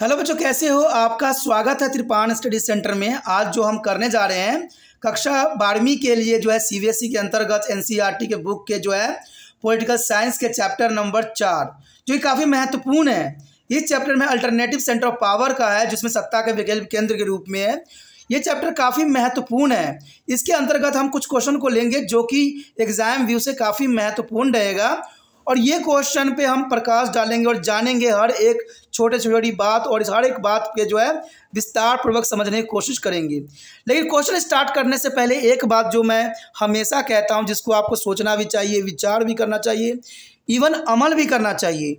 Hello बच्चों कैसे हो आपका स्वागत है त्रिपान स्टडी सेंटर में आज जो हम करने जा रहे हैं कक्षा बारहवीं के लिए जो है सीबीएसई e के अंतर्गत एनसीईआरटी e के बुक के जो है पॉलिटिकल साइंस के चैप्टर नंबर चार जो कि काफ़ी महत्वपूर्ण है इस चैप्टर में अल्टरनेटिव सेंटर ऑफ पावर का है जिसमें सत्ता के वैकल्प केंद्र के रूप में है ये चैप्टर काफ़ी महत्वपूर्ण है इसके अंतर्गत हम कुछ क्वेश्चन को लेंगे जो कि एग्जाम व्यू से काफ़ी महत्वपूर्ण रहेगा और ये क्वेश्चन पे हम प्रकाश डालेंगे और जानेंगे हर एक छोटे से छोटी बात और इस हर एक बात के जो है विस्तार पूर्वक समझने की कोशिश करेंगे लेकिन क्वेश्चन स्टार्ट करने से पहले एक बात जो मैं हमेशा कहता हूँ जिसको आपको सोचना भी चाहिए विचार भी करना चाहिए इवन अमल भी करना चाहिए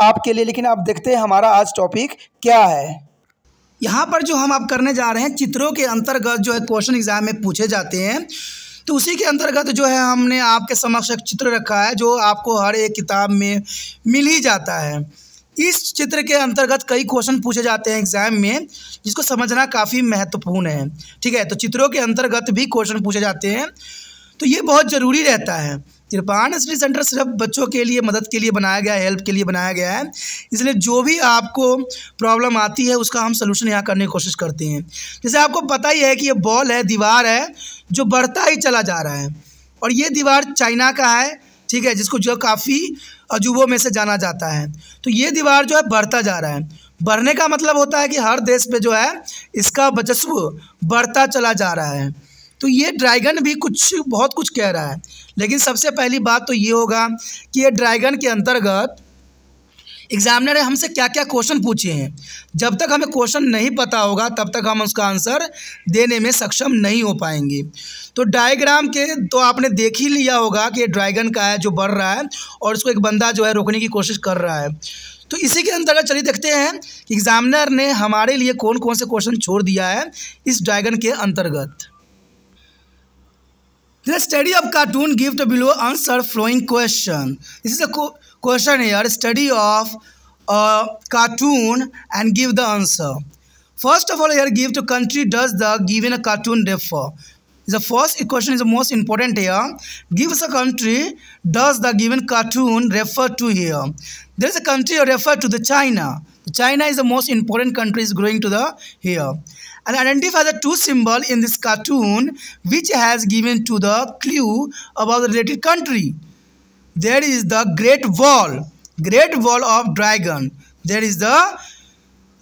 आपके लिए लेकिन आप देखते हैं हमारा आज टॉपिक क्या है यहाँ पर जो हम आप करने जा रहे हैं चित्रों के अंतर्गत जो है क्वेश्चन एग्जाम में पूछे जाते हैं तो उसी के अंतर्गत जो है हमने आपके समक्ष एक चित्र रखा है जो आपको हर एक किताब में मिल ही जाता है इस चित्र के अंतर्गत कई क्वेश्चन पूछे जाते हैं एग्जाम में जिसको समझना काफ़ी महत्वपूर्ण है ठीक है तो चित्रों के अंतर्गत भी क्वेश्चन पूछे जाते हैं तो ये बहुत ज़रूरी रहता है तिरपान स्टडी सेंटर सिर्फ बच्चों के लिए मदद के लिए बनाया गया है हेल्प के लिए बनाया गया है इसलिए जो भी आपको प्रॉब्लम आती है उसका हम सोल्यूशन यहाँ करने की कोशिश करते हैं जैसे आपको पता ही है कि ये बॉल है दीवार है जो बढ़ता ही चला जा रहा है और ये दीवार चाइना का है ठीक है जिसको जो काफ़ी अजूबों में से जाना जाता है तो ये दीवार जो है बढ़ता जा रहा है बढ़ने का मतलब होता है कि हर देश पे जो है इसका वर्चस्व बढ़ता चला जा रहा है तो ये ड्रैगन भी कुछ बहुत कुछ कह रहा है लेकिन सबसे पहली बात तो ये होगा कि ये ड्रैगन के अंतर्गत एग्जामिनर ने हमसे क्या क्या क्वेश्चन पूछे हैं जब तक हमें क्वेश्चन नहीं पता होगा तब तक हम उसका आंसर देने में सक्षम नहीं हो पाएंगे तो डायग्राम के तो आपने देख ही लिया होगा कि ये ड्रैगन का है जो बढ़ रहा है और उसको एक बंदा जो है रोकने की कोशिश कर रहा है तो इसी के अंतर्गत चलिए देखते हैं कि एग्जामिनर ने हमारे लिए कौन कौन से क्वेश्चन छोड़ दिया है इस ड्रैगन के अंतर्गत The study of cartoon give the below answer following question. This is a question here. Study of a uh, cartoon and give the answer. First of all, here give the country does the given a cartoon differ. The first question is the most important here. Gives a country does the given cartoon refer to here. There is a country refer to the China. China is the most important country is growing to the here and identify the two symbol in this cartoon which has given to the clue about the related country. There is the Great Wall, Great Wall of Dragon. There is the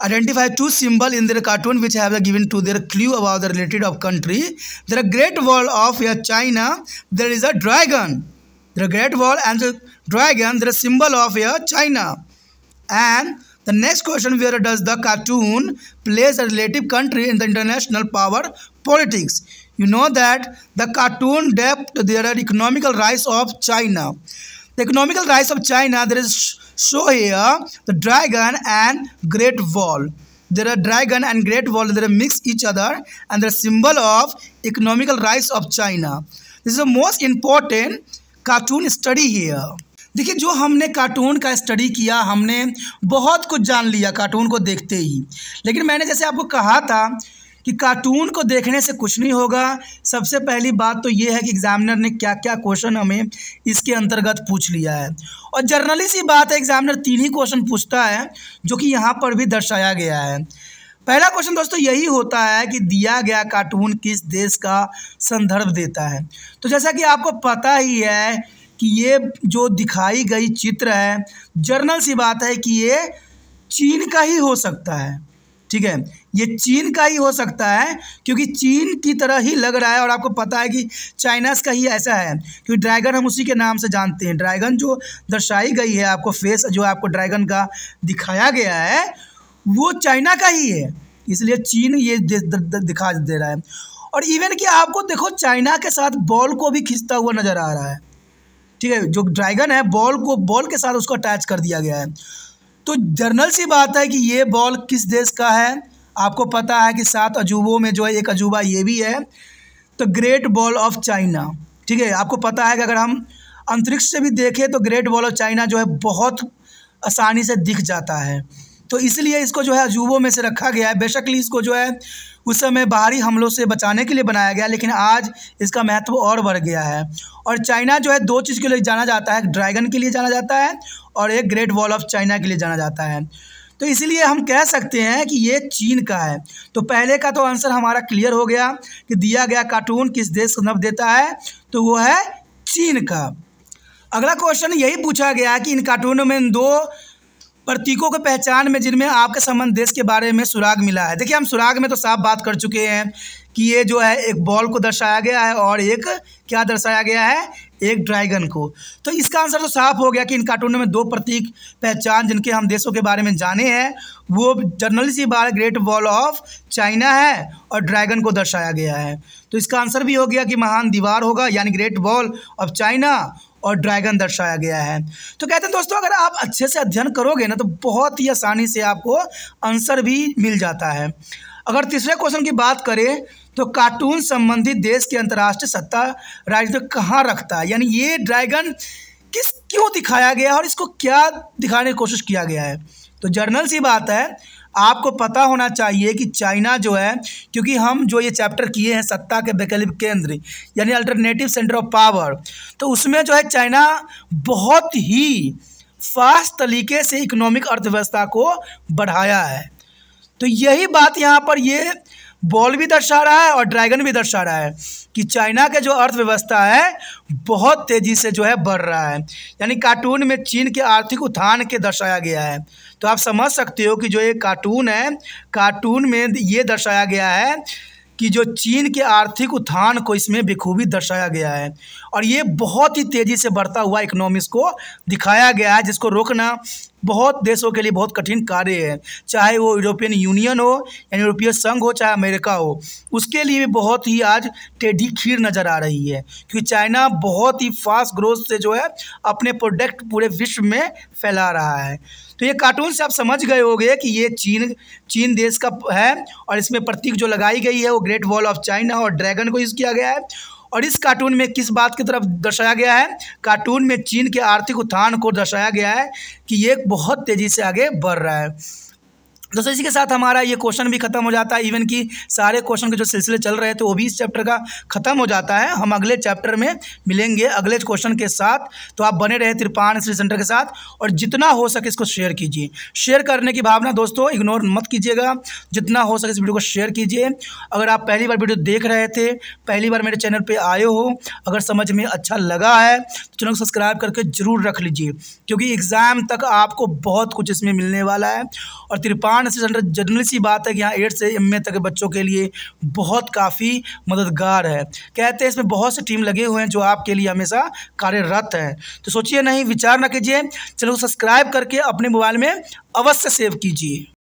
identify two symbol in their cartoon which have given to their clue about the related of country. There are Great Wall of China. There is a dragon. The Great Wall and the dragon. There are symbol of China and the next question where does the cartoon place a relative country in the international power politics? You know that the cartoon depicts there economical rise of China. The economical rise of China there is show here the dragon and great wall. There are dragon and great wall they mix each other and the symbol of economical rise of China. This is the most important cartoon study here. देखिए जो हमने cartoon का study किया हमने बहुत कुछ जान लिया कार्टून को देखते ही लेकिन मैंने जैसे आपको कहा था कि कार्टून को देखने से कुछ नहीं होगा सबसे पहली बात तो ये है कि एग्ज़ामिनर ने क्या क्या क्वेश्चन हमें इसके अंतर्गत पूछ लिया है और जर्नली सी बात है एग्ज़ामिनर तीन ही क्वेश्चन पूछता है जो कि यहाँ पर भी दर्शाया गया है पहला क्वेश्चन दोस्तों यही होता है कि दिया गया कार्टून किस देश का संदर्भ देता है तो जैसा कि आपको पता ही है कि ये जो दिखाई गई चित्र है जर्नल सी बात है कि ये चीन का ही हो सकता है ठीक है ये चीन का ही हो सकता है क्योंकि चीन की तरह ही लग रहा है और आपको पता है कि चाइनास का ही ऐसा है क्योंकि ड्रैगन हम उसी के नाम से जानते हैं ड्रैगन जो दर्शाई गई है आपको फेस जो आपको ड्रैगन का दिखाया गया है वो चाइना का ही है इसलिए चीन ये दिखा दे रहा है और इवन कि आपको देखो चाइना के साथ बॉल को भी खींचता हुआ नज़र आ रहा है ठीक है जो ड्रैगन है बॉल को बॉल के साथ उसको अटैच कर दिया गया है तो जर्नल सी बात है कि ये बॉल किस देश का है आपको पता है कि सात अजूबों में जो है एक अजूबा ये भी है तो ग्रेट बॉल ऑफ चाइना ठीक है आपको पता है कि अगर हम अंतरिक्ष से भी देखें तो ग्रेट बॉल ऑफ चाइना जो है बहुत आसानी से दिख जाता है तो इसलिए इसको जो है अजूबों में से रखा गया है बेशकली इसको जो है उस समय बाहरी हमलों से बचाने के लिए बनाया गया लेकिन आज इसका महत्व और बढ़ गया है और चाइना जो है दो चीज़ के लिए जाना जाता है ड्रैगन के लिए जाना जाता है और एक ग्रेट वॉल ऑफ चाइना के लिए जाना जाता है तो इसलिए हम कह सकते हैं कि ये चीन का है तो पहले का तो आंसर हमारा क्लियर हो गया कि दिया गया कार्टून किस देश को नब देता है तो वो है चीन का अगला क्वेश्चन यही पूछा गया कि इन कार्टूनों में इन दो प्रतीकों के पहचान में जिनमें आपके संबंध देश के बारे में सुराग मिला है देखिए हम सुराग में तो साफ बात कर चुके हैं कि ये जो है एक बॉल को दर्शाया गया है और एक क्या दर्शाया गया है एक ड्रैगन को तो इसका आंसर तो साफ हो गया कि इन कार्टूनों में दो प्रतीक पहचान जिनके हम देशों के बारे में जाने हैं वो जर्नली सी बार ग्रेट वॉल ऑफ चाइना है और ड्रैगन को दर्शाया गया है तो इसका आंसर भी हो गया कि महान दीवार होगा यानी ग्रेट वॉल ऑफ चाइना और ड्रैगन दर्शाया गया है तो कहते हैं दोस्तों अगर आप अच्छे से अध्ययन करोगे ना तो बहुत ही आसानी से आपको आंसर भी मिल जाता है अगर तीसरे क्वेश्चन की बात करें तो कार्टून संबंधित देश की अंतर्राष्ट्रीय सत्ता राज्य कहाँ रखता है यानी ये ड्रैगन किस क्यों दिखाया गया और इसको क्या दिखाने की कोशिश किया गया है तो जर्नल सी बात है आपको पता होना चाहिए कि चाइना जो है क्योंकि हम जो ये चैप्टर किए हैं सत्ता के वैकल्पिक केंद्र यानी अल्टरनेटिव सेंटर ऑफ पावर तो उसमें जो है चाइना बहुत ही फास्ट तरीके से इकोनॉमिक अर्थव्यवस्था को बढ़ाया है तो यही बात यहाँ पर ये बॉल भी दर्शा रहा है और ड्रैगन भी दर्शा रहा है कि चाइना के जो अर्थव्यवस्था है बहुत तेज़ी से जो है बढ़ रहा है यानी कार्टून में चीन के आर्थिक उत्थान के दर्शाया गया है तो आप समझ सकते हो कि जो ये कार्टून है कार्टून में ये दर्शाया गया है कि जो चीन के आर्थिक उत्थान को इसमें बेखूबी दर्शाया गया है और ये बहुत ही तेज़ी से बढ़ता हुआ इकोनॉमिक्स को दिखाया गया है जिसको रोकना बहुत देशों के लिए बहुत कठिन कार्य है चाहे वो यूरोपियन यूनियन हो या यूरोपीय संघ हो चाहे अमेरिका हो उसके लिए भी बहुत ही आज टेढ़ी खीर नज़र आ रही है क्योंकि चाइना बहुत ही फास्ट ग्रोथ से जो है अपने प्रोडक्ट पूरे विश्व में फैला रहा है तो ये कार्टून से आप समझ गए होंगे कि ये चीन चीन देश का है और इसमें प्रतीक जो लगाई गई है वो ग्रेट वॉल ऑफ चाइना और ड्रैगन को यूज़ किया गया है और इस कार्टून में किस बात की तरफ दर्शाया गया है कार्टून में चीन के आर्थिक उत्थान को दर्शाया गया है कि ये बहुत तेज़ी से आगे बढ़ रहा है दोस्तों इसी के साथ हमारा ये क्वेश्चन भी खत्म हो जाता है इवन कि सारे क्वेश्चन के जो सिलसिले चल रहे थे तो वो भी इस चैप्टर का खत्म हो जाता है हम अगले चैप्टर में मिलेंगे अगले क्वेश्चन के साथ तो आप बने रहे त्रिपान स्टडी सेंटर के साथ और जितना हो सके इसको शेयर कीजिए शेयर करने की भावना दोस्तों इग्नोर मत कीजिएगा जितना हो सके इस वीडियो को शेयर कीजिए अगर आप पहली बार वीडियो देख रहे थे पहली बार मेरे चैनल पर आए हो अगर समझ में अच्छा लगा है तो चैनल को सब्सक्राइब करके ज़रूर रख लीजिए क्योंकि एग्ज़ाम तक आपको बहुत कुछ इसमें मिलने वाला है और त्रिपान निर्माण सेंटर जनरली सी बात है कि यहाँ एट से एम तक के बच्चों के लिए बहुत काफ़ी मददगार है कहते हैं इसमें बहुत से टीम लगे हुए हैं जो आपके लिए हमेशा कार्यरत हैं तो सोचिए नहीं विचार ना कीजिए चलो सब्सक्राइब करके अपने मोबाइल में अवश्य सेव कीजिए